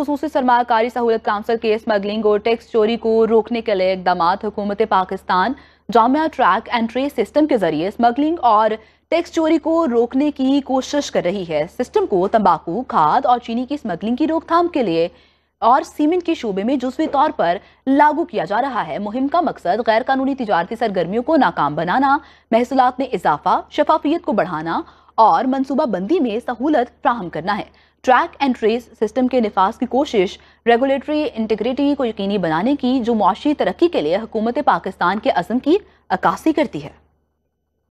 खसूस सरमाकारी सहूलत काउंसिल के स्मगलिंग और टैक्स चोरी को रोकने के लिए इकदाम हुकूमत पाकिस्तान जामिया ट्रैक एंड ट्रेस सिस्टम के जरिए स्मगलिंग और टैक्स चोरी को रोकने की कोशिश कर रही है सिस्टम को तंबाकू खाद और चीनी की स्मगलिंग की रोकथाम के लिए और सीमेंट के शूबे में जुजवी तौर पर लागू किया जा रहा है मुहिम का मकसद गैर कानूनी तजारती सरगर्मियों को नाकाम बनाना महसूलत में इजाफा शफाफियत को बढ़ाना और मनसूबाबंदी में सहूलत फ्राहम करना है ट्रैक एंड ट्रेस सिस्टम के नफाज की कोशिश रेगुलेटरी इंटीग्रिटी को यकीनी बनाने की जो मुशी तरक्की के लिए हुकूमत पाकिस्तान के अजम की अक्सी करती है